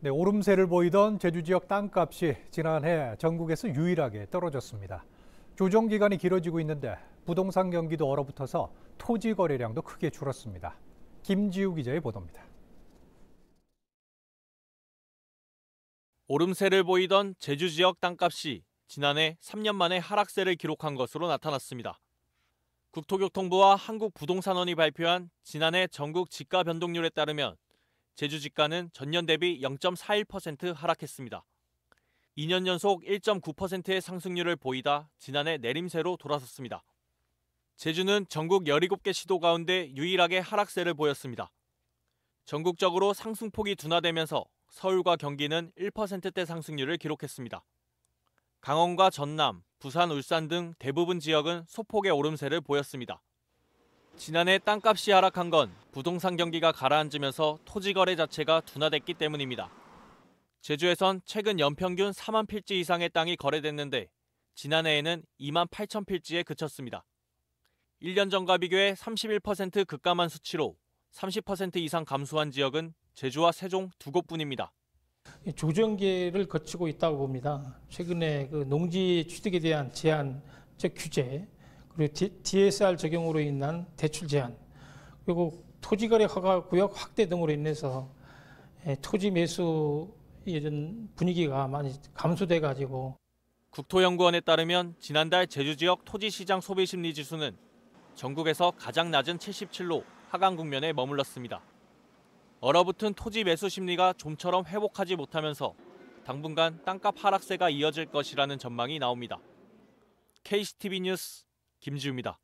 네, 오름세를 보이던 제주 지역 땅값이 지난해 전국에서 유일하게 떨어졌습니다. 조정 기간이 길어지고 있는데 부동산 경기도 얼어붙어서 토지 거래량도 크게 줄었습니다. 김지우 기자의 보도입니다. 오름세를 보이던 제주 지역 땅값이 지난해 3년 만에 하락세를 기록한 것으로 나타났습니다. 국토교통부와 한국부동산원이 발표한 지난해 전국 지가 변동률에 따르면 제주 주가는 전년 대비 0.41% 하락했습니다. 2년 연속 1.9%의 상승률을 보이다 지난해 내림세로 돌아섰습니다. 제주는 전국 17개 시도 가운데 유일하게 하락세를 보였습니다. 전국적으로 상승폭이 둔화되면서 서울과 경기는 1%대 상승률을 기록했습니다. 강원과 전남, 부산, 울산 등 대부분 지역은 소폭의 오름세를 보였습니다. 지난해 땅값이 하락한 건 부동산 경기가 가라앉으면서 토지 거래 자체가 둔화됐기 때문입니다. 제주에선 최근 연평균 4만 필지 이상의 땅이 거래됐는데 지난해에는 2만 8천 필지에 그쳤습니다. 1년 전과 비교해 31% 급감한 수치로 30% 이상 감소한 지역은 제주와 세종 두 곳뿐입니다. 조정기를 거치고 있다고 봅니다. 최근에 그 농지 취득에 대한 제한 즉 규제 그리고 DSR 적용으로 인한 대출 제한, 그리고 토지거래 허가 구역 확대 등으로 인해서 예, 토지 매수 이런 분위기가 많이 감소돼 가지고 국토연구원에 따르면 지난달 제주 지역 토지 시장 소비 심리 지수는 전국에서 가장 낮은 77로 하강 국면에 머물렀습니다. 얼어붙은 토지 매수 심리가 좀처럼 회복하지 못하면서 당분간 땅값 하락세가 이어질 것이라는 전망이 나옵니다. KCTV 뉴스 김지우입니다.